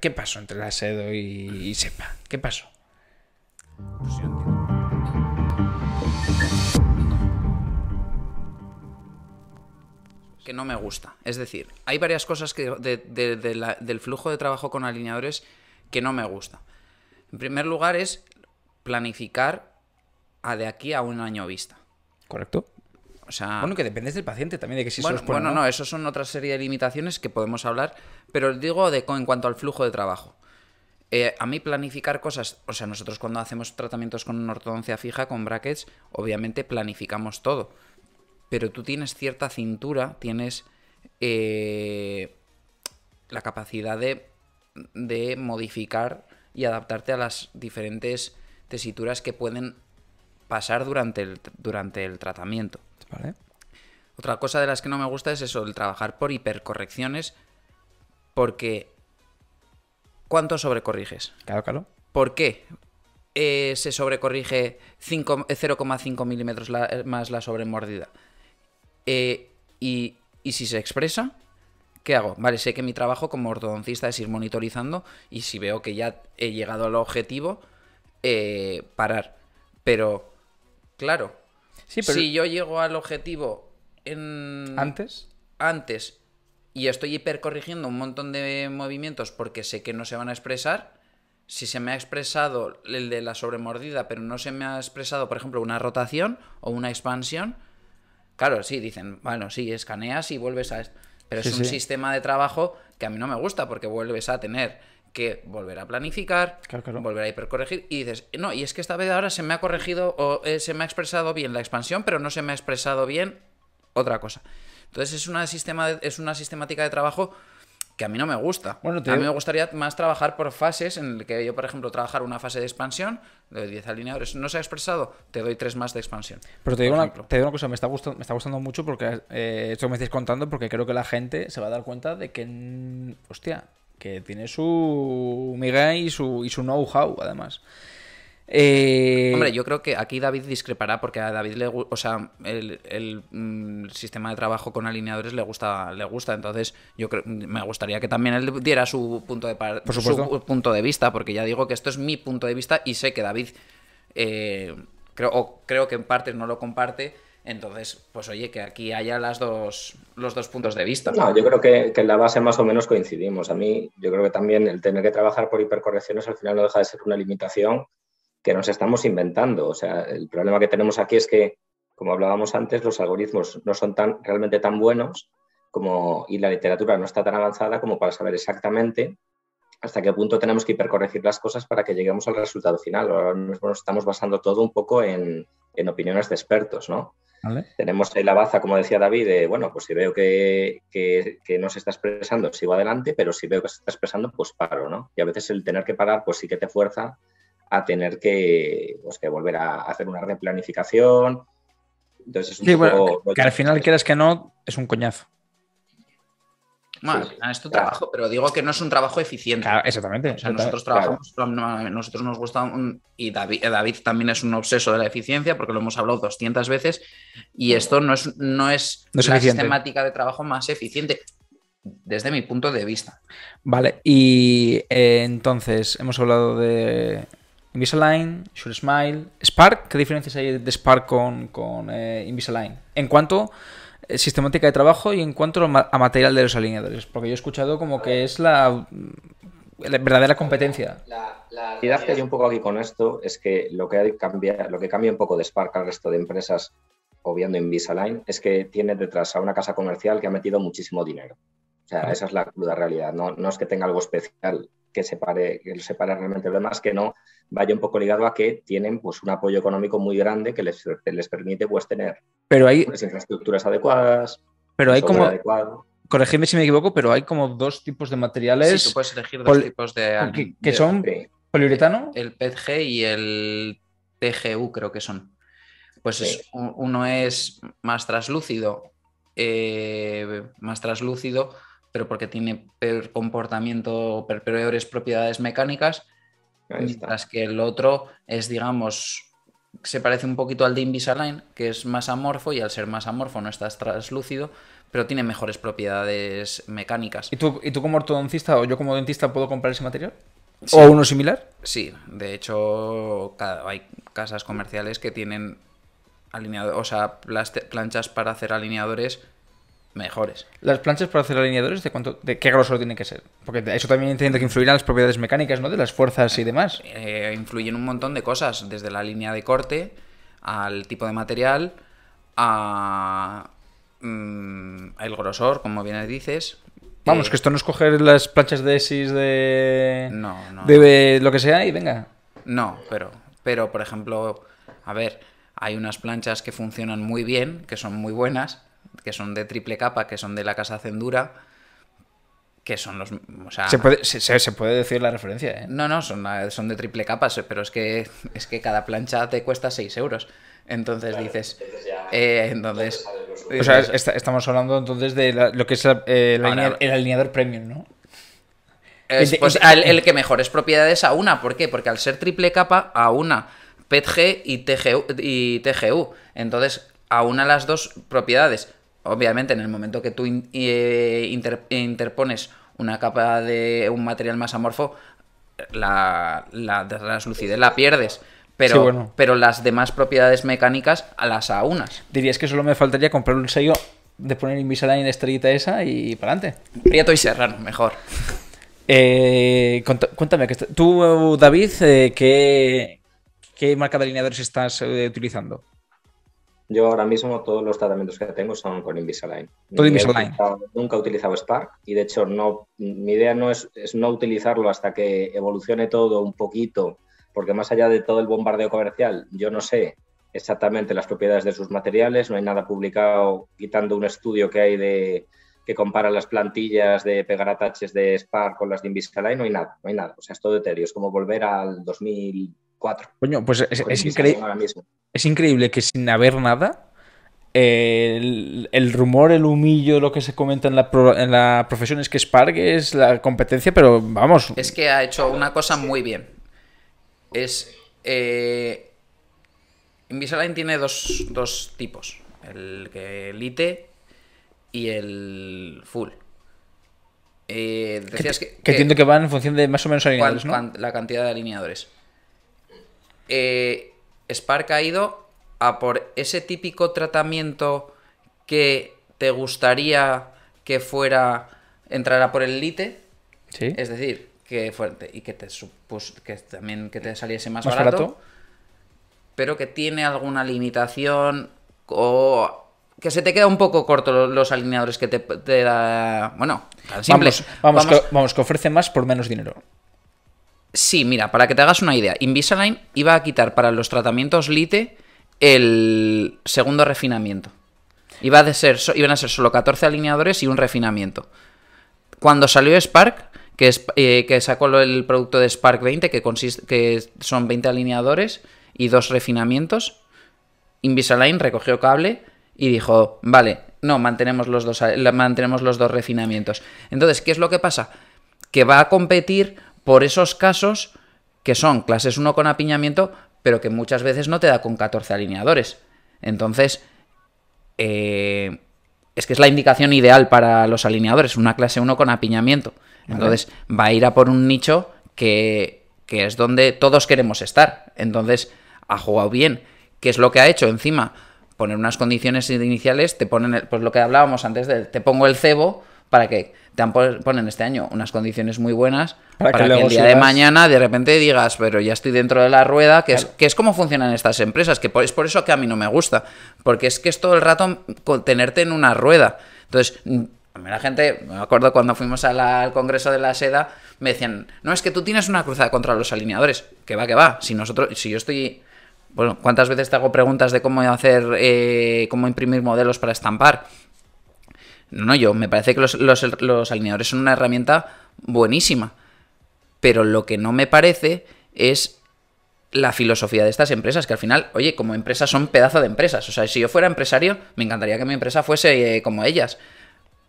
¿Qué pasó, entre la SEDO y, SEPA? ¿Qué pasó? Pues que no me gusta. Es decir, hay varias cosas que del flujo de trabajo con alineadores que no me gusta. En primer lugar es planificar a de aquí a un año vista. Correcto bueno, que dependes del paciente también, de que si bueno, se Bueno, no, no eso son otra serie de limitaciones que podemos hablar, pero digo de, en cuanto al flujo de trabajo. Eh, a mí planificar cosas, o sea, nosotros cuando hacemos tratamientos con una ortodoncia fija, con brackets, obviamente planificamos todo, pero tú tienes cierta cintura, tienes eh, la capacidad de, modificar y adaptarte a las diferentes tesituras que pueden pasar durante el, durante el tratamiento. Otra cosa de las que no me gusta es eso, el trabajar por hipercorrecciones, porque ¿cuánto sobrecorriges? Claro, claro. ¿Por qué? Eh, se sobrecorrige 0,5 eh, milímetros eh, más la sobremordida. y, si se expresa, ¿qué hago? Vale, sé que mi trabajo como ortodoncista es ir monitorizando y si veo que ya he llegado al objetivo, parar. Pero, claro, si yo llego al objetivo en... ¿Antes? Antes y estoy hipercorrigiendo un montón de movimientos porque sé que no se van a expresar, si se me ha expresado el de la sobremordida, pero no se me ha expresado, por ejemplo, una rotación o una expansión, claro, sí, dicen, bueno, sí, escaneas y vuelves a... Pero es un sistema de trabajo que a mí no me gusta porque vuelves a tener que volver a planificar, volver a hipercorregir y dices, no, y es que esta vez ahora se me ha corregido o eh, se me ha expresado bien la expansión, pero no se me ha expresado bien otra cosa. Entonces es una, sistema es una sistemática de trabajo que a mí no me gusta. a mí me gustaría más trabajar por fases, en el que yo, por ejemplo, trabajar una fase de expansión, de 10 alineadores, no se ha expresado, te doy 3 más de expansión. Pero te digo, una, cosa, me está, gustando, me está gustando mucho porque eh, esto que me estáis contando, porque creo que la gente se va a dar cuenta de que, hostia, que tiene su miga y su, y su know-how, además. Eh, Hombre, yo creo que aquí David discrepará porque a David le o sea, el, mm, sistema de trabajo con alineadores le gusta, le gusta. Entonces, yo creo, me gustaría que también él diera su punto de Por su punto de vista, porque ya digo que esto es mi punto de vista y sé que David eh, creo, o creo que en parte no lo comparte entonces, pues oye, que aquí haya las los dos puntos de vista. No, yo creo que, en la base más o menos coincidimos. A mí, yo creo que también el tener que trabajar por hipercorrecciones al final no deja de ser una limitación que nos estamos inventando. O sea, el problema que tenemos aquí es que, como hablábamos antes, los algoritmos no son tan, realmente tan buenos como, y la literatura no está tan avanzada como para saber exactamente hasta qué punto tenemos que hipercorregir las cosas para que lleguemos al resultado final. Ahora nos estamos basando todo un poco en, en opiniones de expertos, ¿no? Tenemos ahí la baza, como decía David, de, bueno, pues si veo que, no se está expresando, sigo adelante, pero si veo que se está expresando, pues paro, ¿no? Y a veces el tener que parar, pues sí que te fuerza a tener pues que, volver a hacer una replanificación. Entonces es un sí, poco... que al final quieras que no, es un coñazo. Bueno, trabajo, pero digo que no es un trabajo eficiente. exactamente. O sea, nosotros trabajamos, nosotros nos gusta, y eh, David, también es un obseso de la eficiencia, porque lo hemos hablado 200 veces, y esto no es, no es, la sistemática de trabajo más eficiente desde mi punto de vista. Vale, y eh, entonces hemos hablado de Invisalign, Sure Smile, Spark. ¿Qué diferencias hay de Spark con, con eh, Invisalign? En cuanto eh, sistemática de trabajo y en cuanto a material de los alineadores, porque yo he escuchado como que es la, mm, verdadera competencia. La, realidad que hay un poco aquí con esto es que lo que cambia, lo que cambia un poco de Spark al resto de empresas, obviando Invisalign, es que tiene detrás a una casa comercial que ha metido muchísimo dinero. O sea, esa es la cruda realidad. no es que tenga algo especial que separe, que separe realmente. lo demás que no vaya un poco ligado a que tienen pues, un apoyo económico muy grande que les, les permite pues, tener pero hay... las infraestructuras adecuadas, pero hay como... adecuado corregidme si me equivoco, pero hay como dos tipos de materiales. puedes elegir dos tipos de. Que, son poliuretano. El PETG y el TGU, creo que son. Pues uno es más translúcido, eh, más translúcido, pero porque tiene peor comportamiento, peores propiedades mecánicas, mientras que el otro es, digamos, se parece un poquito al de Invisalign, que es más amorfo y al ser más amorfo no estás translúcido, pero tiene mejores propiedades mecánicas. ¿Y tú, ¿y tú como ortodoncista o yo como dentista puedo comprar ese material? ¿O uno similar? Sí, de hecho hay casas comerciales que tienen alineadores, o sea, planchas para hacer alineadores mejores. ¿Las planchas para hacer alineadores de cuánto, de qué grosor tienen que ser? Porque eso también tiene que influir en las propiedades mecánicas, ¿no? De las fuerzas y demás. Eh, influyen un montón de cosas, desde la línea de corte al tipo de material, a mm, el grosor, como bien dices. Vamos, eh, que esto no es coger las planchas de SIS de, no, no, lo que sea y venga. No, pero, pero por ejemplo, a ver, hay unas planchas que funcionan muy bien, que son muy buenas, que son de triple capa, que son de la casa Cendura, que son los... se, puede, decir la referencia, ¿eh? No, no, son, son de triple capa, pero es que, es que cada plancha te cuesta 6 euros. Entonces dices... entonces... Eh, estamos hablando entonces de lo que es eh, el alineador premium, ¿no? pues, el, que que es propiedades a una. ¿Por qué? Porque al ser triple capa, a una PETG y y TGU. Entonces, a una las dos propiedades. Obviamente, en el momento que tú eh, interpones una capa de un material más amorfo, la, la la pierdes. Pero, pero las demás propiedades mecánicas a las aunas Dirías que solo me faltaría comprar un sello de poner Invisalign estrellita esa y para adelante. Prieto y Serrano, mejor. Eh, cuéntame, tú, David, eh, ¿qué, marca de alineadores estás eh, utilizando? Yo ahora mismo todos los tratamientos que tengo son con Invisalign. nunca he utilizado Spark y de hecho no, mi idea no es, no utilizarlo hasta que evolucione todo un poquito, porque más allá de todo el bombardeo comercial, yo no sé exactamente las propiedades de sus materiales, no hay nada publicado quitando un estudio que hay de que compara las plantillas de pegar ataches de Spark con las de Invisalign no hay nada, no hay nada. O sea, es todo etéreo, es como volver al 2004. Coño, pues es, increíble es increíble que sin haber nada, el, rumor, el humillo, lo que se comenta en la, profesión es que Spark es la competencia, pero vamos. Es que ha hecho una cosa muy bien. Es. Eh, Invisalign tiene dos, tipos: el que elite y el full. Eh, decías que, que, entiendo que van en función de más o menos alineadores, ¿no? La cantidad de alineadores. Eh, Spark ha ido a por ese típico tratamiento que te gustaría que fuera entrara por el lite. Sí. Es decir, que fuerte y que te que también que te saliese más, barato, pero que tiene alguna limitación o que se te queda un poco corto los, alineadores que te, da. Bueno, tan Vamos, vamos, Que, ofrece más por menos dinero. Sí, mira, para que te hagas una idea, Invisalign iba a quitar para los tratamientos LITE el segundo refinamiento. Iba a ser, iban a ser solo 14 alineadores y un refinamiento. Cuando salió Spark, que, es, eh, que sacó el producto de Spark 20, que, consiste, que son 20 alineadores y dos refinamientos, Invisalign recogió cable y dijo, vale, no, mantenemos los dos, eh, mantenemos los dos refinamientos. Entonces, ¿qué es lo que pasa? Que va a competir por esos casos que son clases 1 con apiñamiento, pero que muchas veces no te da con 14 alineadores. Entonces, eh, es que es la indicación ideal para los alineadores, una clase 1 con apiñamiento. Entonces, va a ir a por un nicho que, que es donde todos queremos estar. Entonces, ha jugado bien. ¿Qué es lo que ha hecho? Encima, poner unas condiciones iniciales, te ponen, pues lo que hablábamos antes, de, te pongo el cebo para que te ponen este año unas condiciones muy buenas para, que, el día de mañana de repente digas, pero ya estoy dentro de la rueda, que, es, que es como funcionan estas empresas, que es por eso que a mí no me gusta, porque es que es todo el rato tenerte en una rueda. Entonces, a mí la gente, me acuerdo cuando fuimos al Congreso de la Seda, me decían, no, es que tú tienes una cruzada contra los alineadores, que va, que va, si nosotros, si yo estoy bueno, ¿cuántas veces te hago preguntas de cómo hacer, eh, cómo imprimir modelos para estampar? No, yo, me parece que los, alineadores son una herramienta buenísima. Pero lo que no me parece es la filosofía de estas empresas, que al final, oye, como empresas son pedazo de empresas. O sea, si yo fuera empresario, me encantaría que mi empresa fuese eh, como ellas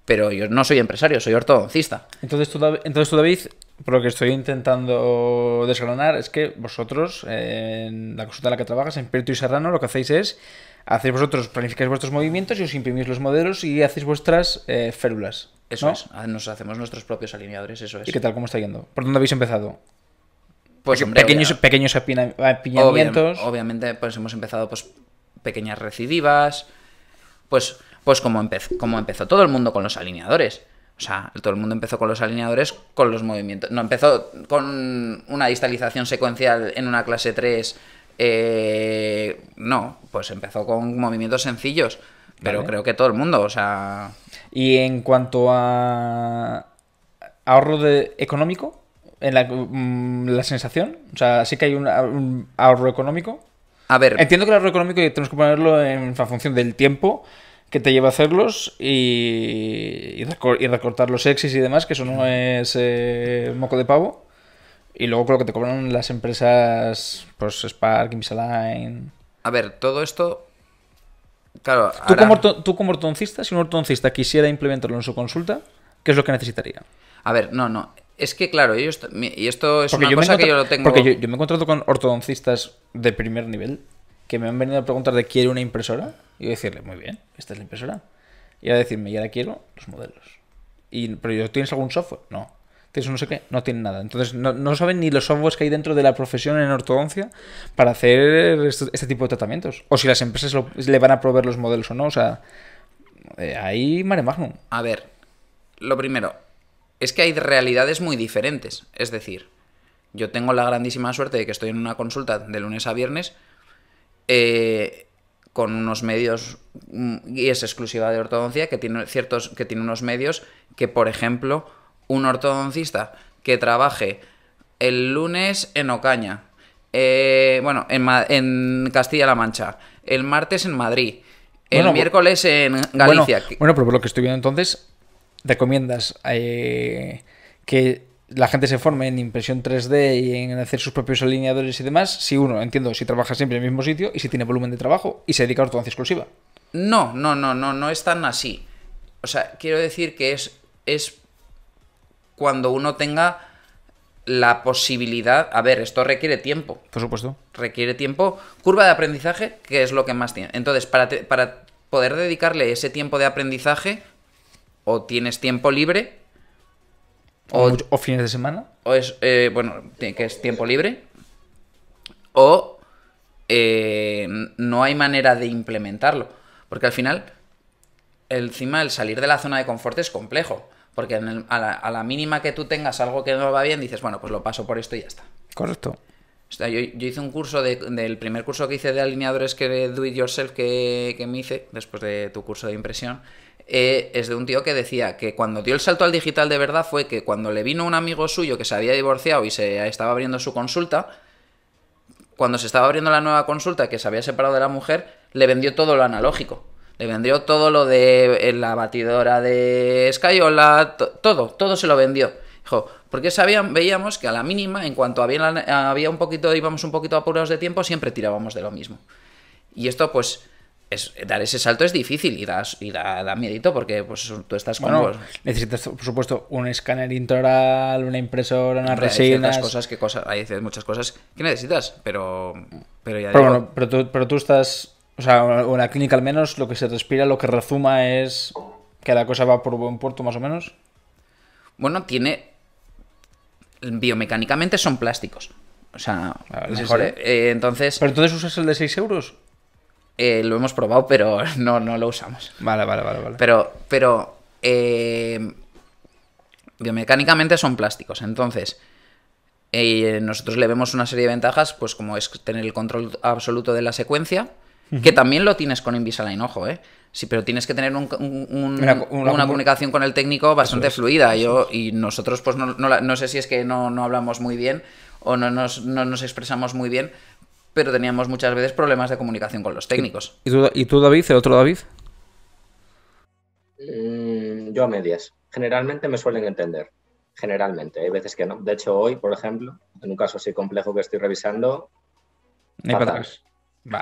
pero yo no soy empresario, soy ortodoncista. Entonces entonces David, por lo que estoy intentando desgranar es que vosotros, en la consulta en la que trabajas, en Perito y Serrano, lo que hacéis es, hacéis vosotros, planificáis vuestros movimientos y os imprimís los modelos y hacéis vuestras eh, férulas. Eso es, ah, nos hacemos nuestros propios alineadores, eso es. ¿Y qué tal, cómo está yendo? ¿Por dónde habéis empezado? Pues pequeños, pequeños apiñamientos. Obviamente, pues hemos empezado pues pequeñas recidivas, pues pues como, empezó todo el mundo con los alineadores. O sea, todo el mundo empezó con los alineadores, con los movimientos. No empezó con una distalización secuencial en una clase 3. Eh, no, pues empezó con movimientos sencillos. Pero creo que todo el mundo, o sea. Y en cuanto a ahorro económico, en mm, la, sensación, o sea, sí que hay un, un ahorro económico. A ver. Entiendo que el ahorro económico tenemos que ponerlo en función del tiempo que te lleva a hacerlos y, recortar los exis y demás, que eso no es eh, moco de pavo. Y luego creo que te cobran las empresas, pues Spark, Invisalign. A ver, todo esto. Claro, ¿Tú, como tú ortodoncista, si un ortodoncista quisiera implementarlo en su consulta, ¿qué es lo que necesitaría? A ver, no, no. Es que, claro, ellos, y esto es una cosa que yo lo tengo. Porque yo, me he encontrado con ortodoncistas de primer nivel que me han venido a preguntar de quiere una impresora y decirle, muy bien, esta es la impresora. Y a decirme, ya la quiero los modelos. Y, pero yo, ¿tienes algún software? No. ¿Tienes un no sé qué? No tienen nada. Entonces, no, saben ni los softwares que hay dentro de la profesión en ortodoncia para hacer este, tipo de tratamientos. O si las empresas le van a proveer los modelos o no. O sea, hay eh, ahí mare magnum. A ver, lo primero, es que hay realidades muy diferentes. Es decir, yo tengo la grandísima suerte de que estoy en una consulta de lunes a viernes. Eh, con unos medios mm, y es exclusiva de ortodoncia que tiene ciertos que tiene unos medios que por ejemplo un ortodoncista que trabaje el lunes en Ocaña eh, bueno en, en Castilla-La Mancha el martes en Madrid el miércoles en Galicia bueno, pero por lo que estoy viendo entonces recomiendas eh, que la gente se forme en impresión 3D y en hacer sus propios alineadores y demás, si uno, entiendo, si trabaja siempre en el mismo sitio y si tiene volumen de trabajo y se dedica a ortodoncia exclusiva. No, no, no, no, no es tan así. O sea, quiero decir que es, es cuando uno tenga la posibilidad. A ver, esto requiere tiempo. Por supuesto. Requiere tiempo. Curva de aprendizaje, que es lo que más tiene. Entonces, para, para poder dedicarle ese tiempo de aprendizaje, o tienes tiempo libre, o, fines de semana. O es, eh, bueno, que es tiempo libre. O eh, no hay manera de implementarlo. Porque al final, encima el salir de la zona de confort es complejo. Porque a, la, mínima que tú tengas algo que no va bien, dices, bueno, pues lo paso por esto y ya está. Correcto. yo, hice un curso del primer curso que hice de alineadores que do it que, que me hice, después de tu curso de impresión. Eh, es de un tío que decía que cuando dio el salto al digital de verdad fue que cuando le vino un amigo suyo que se había divorciado y se estaba abriendo su consulta, cuando se estaba abriendo la nueva consulta que se había separado de la mujer, le vendió todo lo analógico. Le vendió todo lo de eh, la batidora de escayola, todo, todo se lo vendió. Dijo, porque sabían, veíamos que a la mínima, en cuanto había, había un poquito, íbamos un poquito apurados de tiempo, siempre tirábamos de lo mismo. Y esto, pues, dar ese salto es difícil y, da, da miedito porque pues, tú estás con... necesitas, por supuesto, un escáner intraoral, una impresora, una resina. Hay cosas que hay muchas cosas que necesitas, pero... Pero, ya pero, pero, tú, estás... O sea, en la clínica al menos lo que se respira, lo que resuma es que la cosa va por buen puerto más o menos. Bueno, tiene... Biomecánicamente son plásticos. O sea, mejor, ¿eh? Eh, entonces... ¿Pero entonces usas el de 6 euros? Eh, lo hemos probado, pero no, lo usamos. Vale, vale, vale, vale. Pero, pero eh, biomecánicamente son plásticos. Entonces, eh, nosotros le vemos una serie de ventajas, pues como es tener el control absoluto de la secuencia, que también lo tienes con Invisalign, ojo, ¿eh? Sí, pero tienes que tener una, comunicación con el técnico bastante fluida. Yo, y nosotros, pues no, no, no, sé si es que no, hablamos muy bien o no nos, no nos expresamos muy bien, pero teníamos muchas veces problemas de comunicación con los técnicos. ¿Y tú, y David, el otro David? Mm, yo a medias. Generalmente me suelen entender. Generalmente. Hay veces que no. De hecho, hoy, por ejemplo, en un caso así complejo que estoy revisando. No Para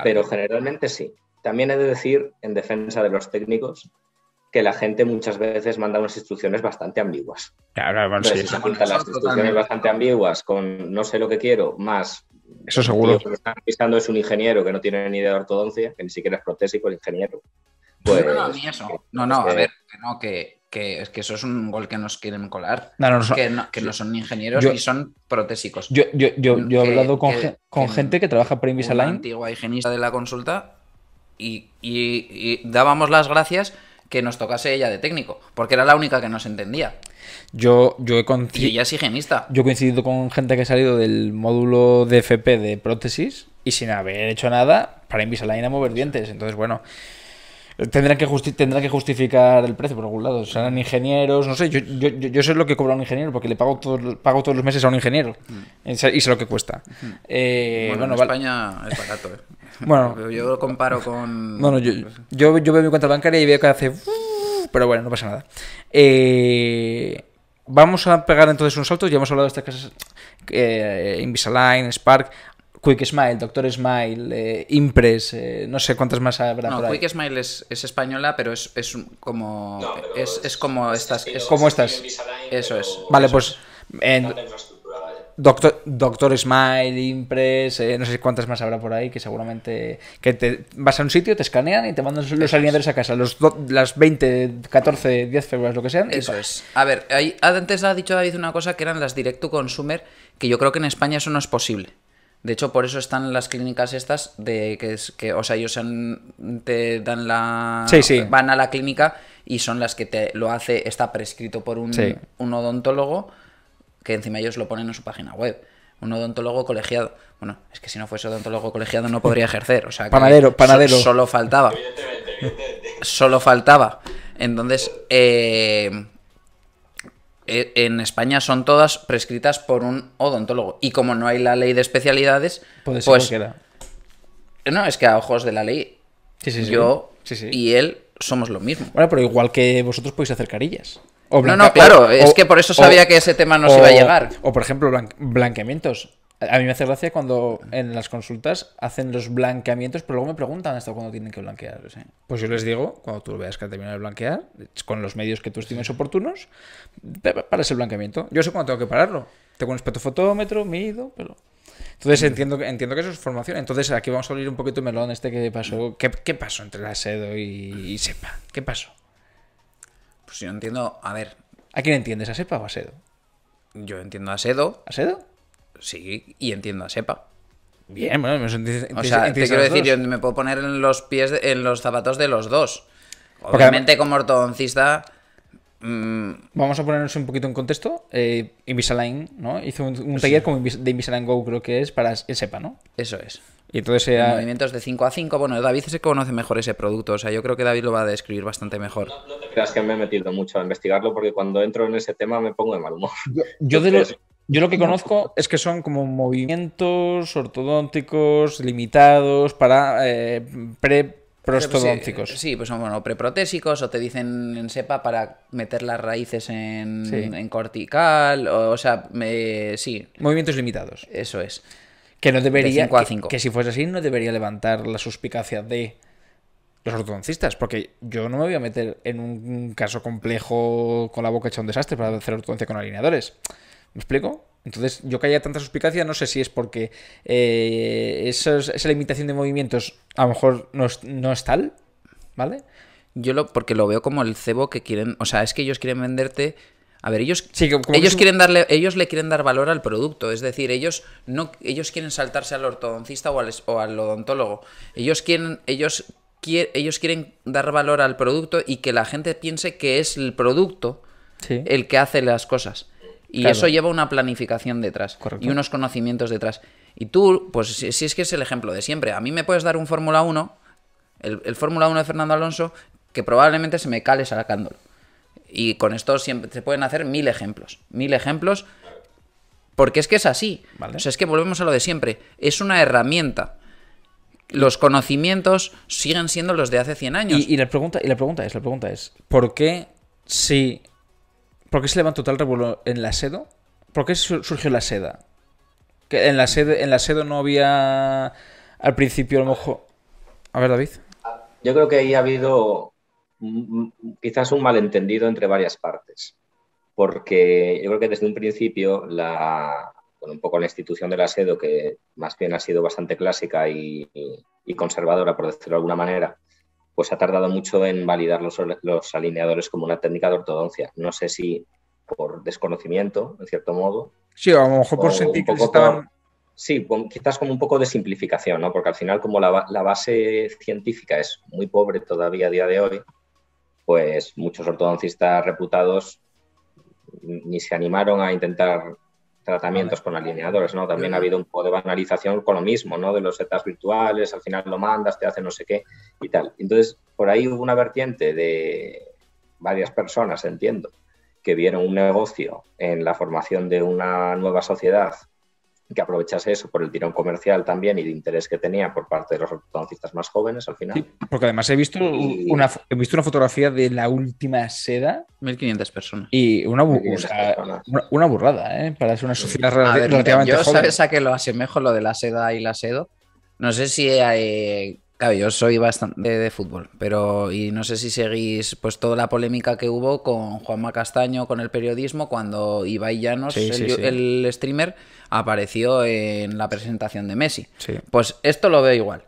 Pero generalmente sí. También he de decir, en defensa de los técnicos, que la gente muchas veces manda unas instrucciones bastante ambiguas. Claro, se las instrucciones bastante ambiguas con no sé lo que quiero, más eso seguro. lo que están pisando es un ingeniero que no tiene ni idea de ortodoncia, que ni siquiera es protésico el ingeniero. Pues, no, no, ni eso. No, no, a ver, que no, que, que, es que eso es un gol que nos quieren colar. que, no, son ingenieros y son protésicos. Yo, yo, yo, he hablado con, con gente que trabaja para Invisalign. antigua higienista de la consulta y, y dábamos las gracias que nos tocase ella de técnico, porque era la única que nos entendía. Yo, yo he coincidido. Y ella es Yo he coincidido con gente que ha salido del módulo de FP de prótesis y sin haber hecho nada para Invisalign a mover dientes. Entonces, bueno. Tendrán que, justificar el precio por algún lado. Serán ingenieros, no sé. Yo, sé lo que cobra un ingeniero porque le pago todos, pago todos los meses a un ingeniero mm. y sé lo que cuesta. Mm. Eh, bueno, España es barato, ¿eh? Bueno, yo lo comparo con. Bueno, yo, yo, veo mi cuenta bancaria y veo que hace. Pero bueno, no pasa nada. Eh, vamos a pegar entonces un salto. Ya hemos hablado de estas casas: eh, Invisalign, Spark, Quick Smile, Doctor Smile, eh, Impress, no sé cuántas más habrá. No, Quick Smile es, española, pero es, es como. es, como estas. Es, como estas. Eso es. Vale, pues. Doctor, Doctor Smile, Impress, eh, no sé cuántas más habrá por ahí, que seguramente que te vas a un sitio, te escanean y te mandan los alineadores a casa, los las 20, 14, 10 euros lo que sean. Eso es. A ver, antes ha dicho David una cosa que eran las direct to consumer, que yo creo que en España eso no es posible. De hecho, por eso están las clínicas estas de que, es, que o sea, ellos te dan la... Sí, sí. Van a la clínica y son las que te lo hace, está prescrito por un, un odontólogo que encima ellos lo ponen en su página web. Un odontólogo colegiado. Bueno, es que si no fuese odontólogo colegiado no podría ejercer. O sea, panadero, panadero. solo faltaba. solo faltaba. Entonces, eh, eh, en España son todas prescritas por un odontólogo. Y como no hay la ley de especialidades, pues. No, es que a ojos de la ley, sí, sí, yo y él somos lo mismo. Bueno, pero igual que vosotros podéis hacer carillas no, no, claro, es que por eso sabía que ese tema nos iba a llegar. O por ejemplo, blanqueamientos. A mí me hace gracia cuando en las consultas hacen los blanqueamientos, pero luego me preguntan hasta cuándo tienen que blanquear. Pues yo les digo, cuando tú veas que ha terminado de blanquear, con los medios que tú estimes oportunos, para ese blanqueamiento. Yo sé cuándo tengo que pararlo. Tengo un espectrofotómetro, mido, pero... Entonces mm. entiendo, entiendo que eso es formación. Entonces aquí vamos a abrir un poquito el melón este que pasó. ¿Qué, pasó entre la SEDO y SEPA? ¿Qué pasó? Pues yo entiendo, a ver. ¿A quién entiendes? ¿A Sepa o a Sedo? Yo entiendo a Sedo. ¿A Sedo? Sí, y entiendo a Sepa. Bien, bueno, me O sea, te quiero decir, yo me puedo poner en los pies, en los zapatos de los dos. Obviamente, como ortodoncista, Mm. Vamos a ponernos un poquito en contexto. Eh, Invisalign, ¿no? Hizo un, pues taller como de Invisalign Go, creo que es, para que SEPA, ¿no? Eso es. Y entonces Movimientos de 5 a 5. Bueno, David se conoce mejor ese producto. O sea, yo creo que David lo va a describir bastante mejor. No, te creas que me he metido mucho a investigarlo porque cuando entro en ese tema me pongo de mal humor. Yo, lo que conozco es que son como movimientos ortodónticos limitados para eh, pre Prostodónticos. Pues, eh, sí, pues son bueno, preprotésicos o te dicen en SEPA para meter las raíces en, cortical, o, sea, sí. Movimientos limitados. Eso es. Que no debería. Que, que, si fuese así, no debería levantar la suspicacia de los ortodoncistas, porque yo no me voy a meter en un caso complejo con la boca hecha un desastre para hacer ortodoncia con alineadores. ¿Me explico? Entonces, yo que haya tanta suspicacia, no sé si es porque eh, esa limitación de movimientos a lo mejor no es, tal, ¿vale? Yo lo, porque lo veo como el cebo que quieren, o sea, es que ellos quieren venderte a ver, ellos, ellos quieren darle, ellos le quieren dar valor al producto, es decir, ellos no, ellos quieren saltarse al ortodoncista o al, odontólogo. Ellos quieren, ellos, ellos quieren dar valor al producto y que la gente piense que es el producto el que hace las cosas. Y eso lleva una planificación detrás y unos conocimientos detrás. Y tú, pues si, es que es el ejemplo de siempre, a mí me puedes dar un Fórmula 1, el, Fórmula 1 de Fernando Alonso, que probablemente se me cale sacándolo. Y con esto siempre se pueden hacer mil ejemplos, mil ejemplos, porque es que es así. O sea, es que volvemos a lo de siempre, es una herramienta los conocimientos siguen siendo los de hace 100 años. Y, la, pregunta, y la pregunta es, la pregunta es, ¿por qué si ¿Por qué se levantó tal revuelo en la SEDO? ¿Por qué surgió la seda? Que en la SEDO, en la SEDO no había al principio a lo mejor... A ver, David. Yo creo que ahí ha habido quizás un malentendido entre varias partes, porque yo creo que desde un principio la, un poco la institución de la SEDO, que más bien ha sido bastante clásica y, y, conservadora, por decirlo de alguna manera, pues ha tardado mucho en validar los, alineadores como una técnica de ortodoncia. No sé si por desconocimiento, en cierto modo. Sí, a lo mejor por sentir que sí, quizás como un poco de simplificación, ¿no? Porque al final, como la, la, base científica es muy pobre todavía a día de hoy, pues muchos ortodoncistas reputados ni se animaron a intentar tratamientos con alineadores, ¿no? También ha habido un poco de banalización con lo mismo, ¿no? De los setas virtuales, al final lo mandas, te hace no sé qué y tal. Entonces, por ahí hubo una vertiente de varias personas, entiendo, que vieron un negocio en la formación de una nueva sociedad que aprovechase eso por el tirón comercial también y de interés que tenía por parte de los ortodoncistas más jóvenes al final. porque además he visto, una, visto una fotografía de la última seda. 1500 personas. Y una, una, burrada, ¿eh? Para ser una sociedad relativamente. yo joven. sabes a que lo mejor lo de la seda y la sedo. No sé si hay eh, yo soy bastante de fútbol, pero y no sé si seguís pues toda la polémica que hubo con Juanma Castaño, con el periodismo, cuando Ibai Llanos, el, el, streamer, apareció en la presentación de Messi. Pues esto lo veo igual.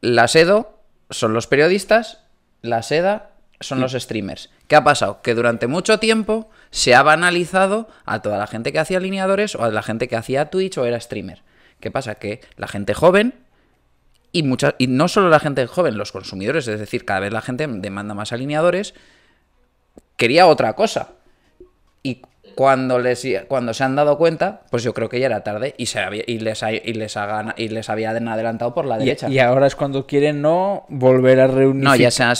La SEDO son los periodistas, la SEDA son mm. los streamers. ¿Qué ha pasado? Que durante mucho tiempo se ha banalizado a toda la gente que hacía alineadores o a la gente que hacía Twitch o era streamer. ¿Qué pasa? Que la gente joven y, y no solo la gente joven, los consumidores, es decir, cada vez la gente demanda más alineadores, quería otra cosa. Y cuando, les, cuando se han dado cuenta, pues yo creo que ya era tarde y, se había, y, les, y, les, ha, y les habían adelantado por la derecha. Y, ahora es cuando quieren no volver a reunir. No, ya se, han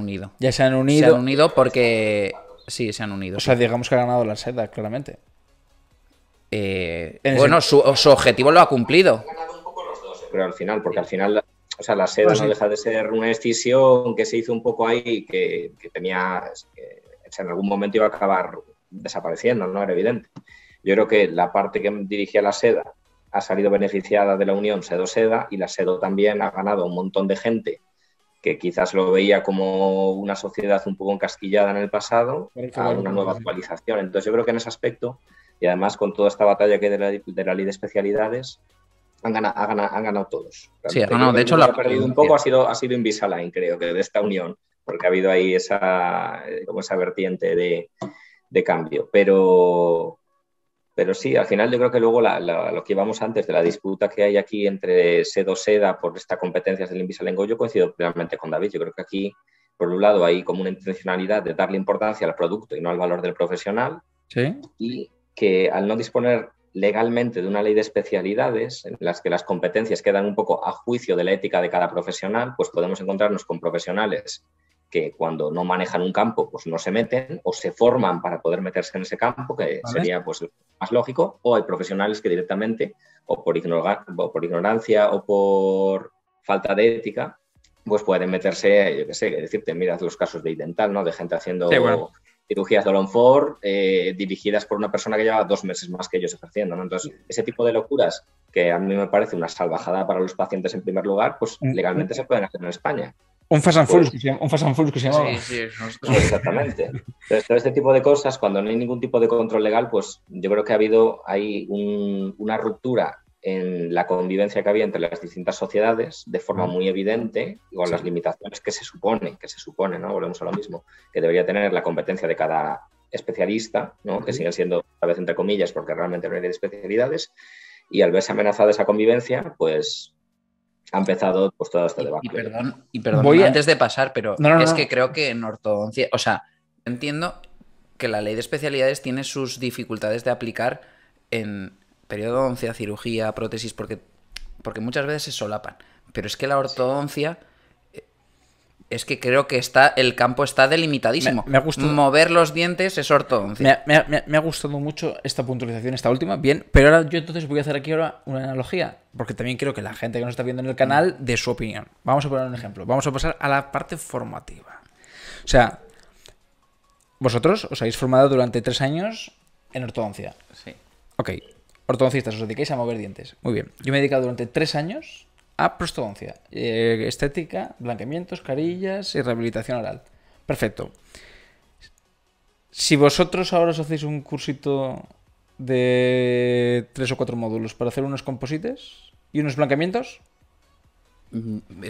unido. Ya se han unido. Se han unido porque... Sí, se han unido. O sea, digamos que ha ganado la seda, claramente. Eh, bueno, su, su objetivo lo ha cumplido pero al final, porque al final, o sea, la seda pues no deja de ser una decisión que se hizo un poco ahí que, que tenía, en algún momento iba a acabar desapareciendo, ¿no? Era evidente. Yo creo que la parte que dirigía la seda ha salido beneficiada de la unión SEDO-SEDA y la SEDO también ha ganado un montón de gente que quizás lo veía como una sociedad un poco encasquillada en el pasado, a una nueva actualización. Entonces yo creo que en ese aspecto, y además con toda esta batalla que hay de la, de la ley de especialidades, han ganado, todos. Sí, no, De hecho, la ha perdido un poco ha sido, ha sido Invisalign, creo que, de esta unión, porque ha habido ahí esa, como esa vertiente de, cambio. Pero, pero sí, al final yo creo que luego la, lo que íbamos antes de la disputa que hay aquí entre Sedo Seda por estas competencias del Invisalengo, yo coincido plenamente con David. Yo creo que aquí, por un lado, hay como una intencionalidad de darle importancia al producto y no al valor del profesional. ¿Sí? Y que al no disponer legalmente de una ley de especialidades en las que las competencias quedan un poco a juicio de la ética de cada profesional, pues podemos encontrarnos con profesionales que cuando no manejan un campo, pues no se meten o se forman para poder meterse en ese campo, que sería pues más lógico, o hay profesionales que directamente, o por, o por ignorancia o por falta de ética, pues pueden meterse, yo qué sé, decirte, miras los casos de idental, ¿no? De gente haciendo cirugías de Olon eh, dirigidas por una persona que lleva dos meses más que ellos ejerciendo. Entonces, ese tipo de locuras, que a mí me parece una salvajada para los pacientes en primer lugar, pues mm, mm. legalmente se pueden hacer en España. Un fast and pues que se llama. Un Sí, sí, pues Exactamente. Pero este tipo de cosas, cuando no hay ningún tipo de control legal, pues yo creo que ha habido hay una ruptura en la convivencia que había entre las distintas sociedades de forma muy evidente con las limitaciones que se supone, que se supone, ¿no? Volvemos a lo mismo, que debería tener la competencia de cada especialista, ¿no? Que siguen siendo, a vez entre comillas, porque realmente no hay especialidades, y al verse amenazada esa convivencia, pues ha empezado pues todo este debate. Y, perdón, antes de pasar, pero es que creo que en ortodoncia, o sea, entiendo que la ley de especialidades tiene sus dificultades de aplicar en, periodoncia, cirugía, prótesis, porque, porque muchas veces se solapan. Pero es que la ortodoncia... Eh, es que creo que está el campo está delimitadísimo. Me, Mover los dientes es ortodoncia. Me, ha gustado mucho esta puntualización, esta última. Bien, pero ahora yo entonces voy a hacer aquí ahora una analogía, porque también quiero que la gente que nos está viendo en el canal de su opinión. Vamos a poner un ejemplo. Vamos a pasar a la parte formativa. O sea, vosotros os habéis formado durante tres años en ortodoncia. Sí. Ok, Ortodoncistas, os dediquéis a mover dientes. Muy bien. Yo me he dedicado durante tres años a prostodoncia, eh, estética, blanqueamientos, carillas y rehabilitación oral. Perfecto. Si vosotros ahora os hacéis un cursito de tres o cuatro módulos para hacer unos composites y unos blanqueamientos,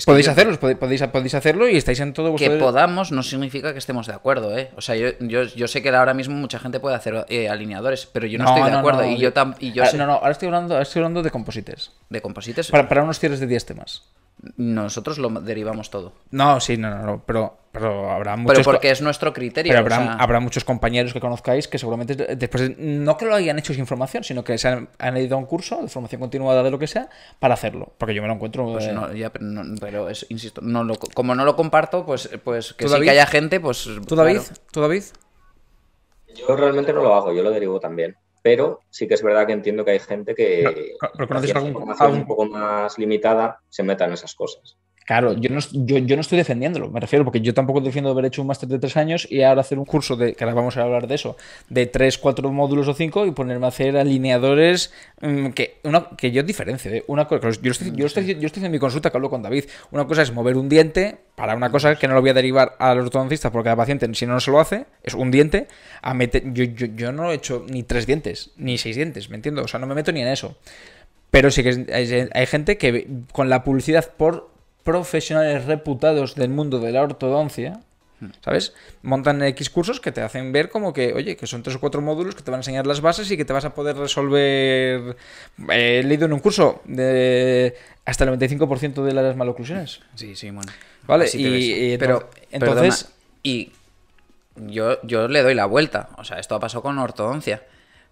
podéis hacerlo, podéis, podéis hacerlo y estáis en todo vuestro... Que podamos no significa que estemos de acuerdo, ¿eh? O sea, yo, sé que ahora mismo mucha gente puede hacer eh, alineadores, pero yo no, estoy de acuerdo y yo, y yo ah, No, no, ahora estoy hablando, estoy hablando de composites. ¿De composites? Para, unos cierres de 10 temas Nosotros lo derivamos todo. No, sí, no, no, no pero pero habrá muchos. porque es nuestro criterio. habrá, muchos compañeros que conozcáis que seguramente después, no que lo hayan hecho sin formación, sino que se han, han a un curso de formación continuada de lo que sea para hacerlo. Porque yo me lo encuentro. Pues eh, pero, insisto, como no lo comparto, pues, pues que sí haya gente, pues. ¿Tú, David? David? Yo realmente no lo hago, yo lo derivo también. Pero sí que es verdad que entiendo que hay gente que. con una formación un poco más limitada se meta en esas cosas. Claro, yo no, yo, no, estoy defendiéndolo, me refiero, porque yo tampoco defiendo haber hecho un máster de tres años y ahora hacer un curso de, que ahora vamos a hablar de eso, de tres, cuatro módulos o cinco y ponerme a hacer alineadores mm, que, una, que yo diferencio. Una cosa, yo estoy, yo, estoy, en mi consulta que hablo con David. Una cosa es mover un diente para una cosa que no lo voy a derivar al ortodoncista porque la paciente, si no, no se lo hace, es un diente. A meter, yo, yo, yo no he hecho ni tres dientes, ni seis dientes, ¿me entiendo? O sea, no me meto ni en eso. Pero sí que hay gente que con la publicidad por profesionales reputados del mundo de la ortodoncia, hmm. ¿Sabes? Montan X cursos que te hacen ver como que, oye, que son tres o cuatro módulos que te van a enseñar las bases y que te vas a poder resolver. Eh, he leído en un curso de hasta el 95% de las maloclusiones. Sí, sí, bueno. Vale, pero entonces. y yo, yo le doy la vuelta. O sea, esto ha pasado con ortodoncia.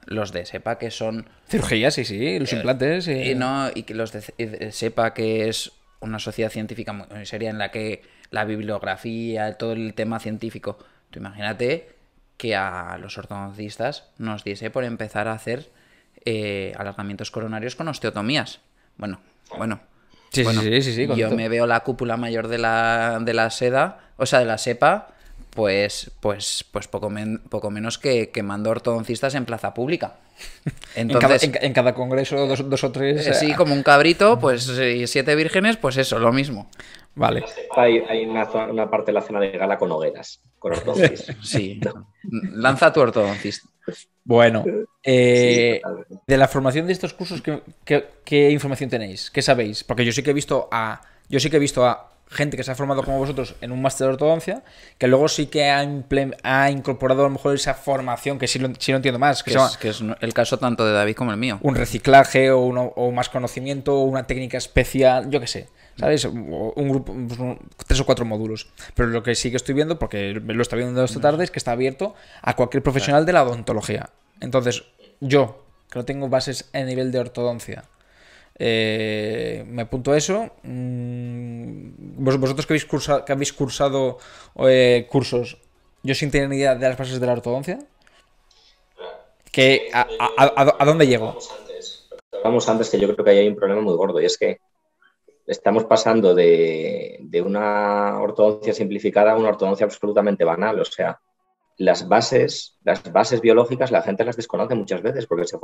Los de SEPA que son. Cirugía, sí, sí, los eh, implantes. y... no, y que los de SEPA que es una sociedad científica muy seria en la que la bibliografía, todo el tema científico. Tú imagínate que a los ortodoncistas nos diese por empezar a hacer eh, alargamientos coronarios con osteotomías. Bueno, bueno. Sí, sí, sí, sí, Yo me veo la cúpula mayor de la, de la seda, o sea, de la cepa, pues, pues, pues poco, menos que mando ortodoncistas en plaza pública. Entonces, en, cada, congreso dos, o tres. Eh, sí, eh, como un cabrito, pues eh, siete vírgenes, pues eso, lo mismo. Vale. Hay, una, parte de la cena de gala con hogueras, con ortodoncistas. sí. Lanza tu ortodoncista. Bueno, de la formación de estos cursos, ¿qué, qué información tenéis? ¿Qué sabéis? Porque yo sí que he visto a. Yo sí que he visto a gente que se ha formado como vosotros en un máster de ortodoncia, que luego sí que ha, ha, incorporado a lo mejor esa formación que sí lo, entiendo más. Que, es, el caso tanto de David como el mío. Un reciclaje o, más conocimiento, o una técnica especial, yo qué sé. ¿Sabes? Mm. Un grupo, pues, tres o cuatro módulos. Pero lo que sí que estoy viendo, porque lo está viendo esta mm. tarde, es que está abierto a cualquier profesional de la odontología. Entonces, yo, que no tengo bases a nivel de ortodoncia, eh, me apunto a eso. Mm, vosotros que habéis, que habéis cursado eh, cursos, yo sin tener ni idea de las bases de la ortodoncia. Que, a, dónde llego? Hablamos antes que yo creo que hay un problema muy gordo y es que estamos pasando de, de una ortodoncia simplificada a una ortodoncia absolutamente banal. O sea, las bases, las bases biológicas la gente las desconoce muchas veces porque se,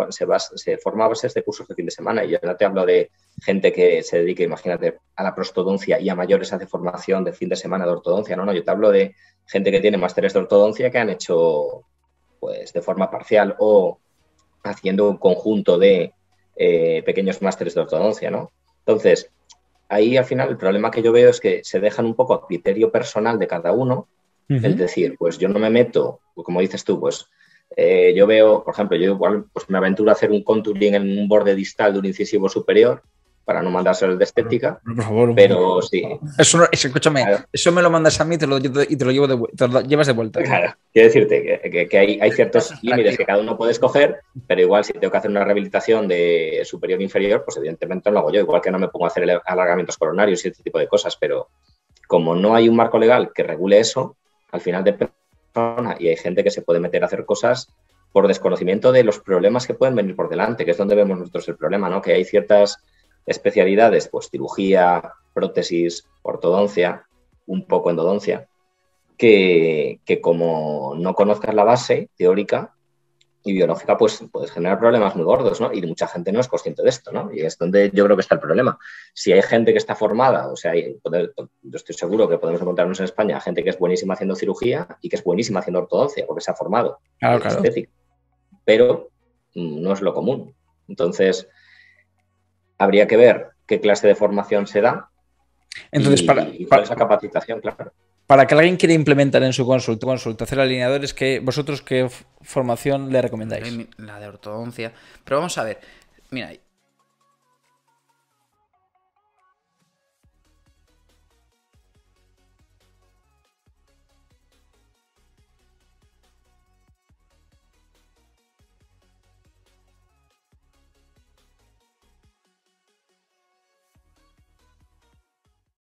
se, forma a bases de cursos de fin de semana. Y yo no te hablo de gente que se dedica imagínate, a la prostodoncia y a mayores hace formación de fin de semana de ortodoncia. No, no, yo te hablo de gente que tiene másteres de ortodoncia que han hecho pues de forma parcial o haciendo un conjunto de eh, pequeños másteres de ortodoncia, ¿no? Entonces, ahí al final el problema que yo veo es que se dejan un poco a criterio personal de cada uno es decir, pues yo no me meto, como dices tú, pues eh, yo veo, por ejemplo, yo igual pues me aventuro a hacer un contouring en un borde distal de un incisivo superior para no mandárselo de estética. Ah, pero sí. Eso, escúchame, eso me lo mandas a mí y te lo, llevo llevas de vuelta. Claro, quiero decirte que, hay, ciertos límites que cada uno puede escoger, pero igual si tengo que hacer una rehabilitación de superior-inferior, e pues evidentemente no lo hago yo, igual que no me pongo a hacer alargamientos coronarios y este tipo de cosas, pero como no hay un marco legal que regule eso, al final de persona y hay gente que se puede meter a hacer cosas por desconocimiento de los problemas que pueden venir por delante, que es donde vemos nosotros el problema, ¿no? Que hay ciertas especialidades, pues cirugía, prótesis, ortodoncia, un poco endodoncia, que, que como no conozcas la base teórica, y biológica, pues puedes generar problemas muy gordos, ¿no? Y mucha gente no es consciente de esto, ¿no? Y es donde yo creo que está el problema. Si hay gente que está formada, o sea, yo estoy seguro que podemos encontrarnos en España gente que es buenísima haciendo cirugía y que es buenísima haciendo ortodoncia porque se ha formado. Claro, Estética, pero no es lo común. Entonces, habría que ver qué clase de formación se da. Entonces, para, y cuál es la capacitación, claro para que alguien quiera implementar en su consulta, consulta hacer alineadores, que ¿vosotros qué formación le recomendáis? La de ortodoncia. Pero vamos a ver, mira,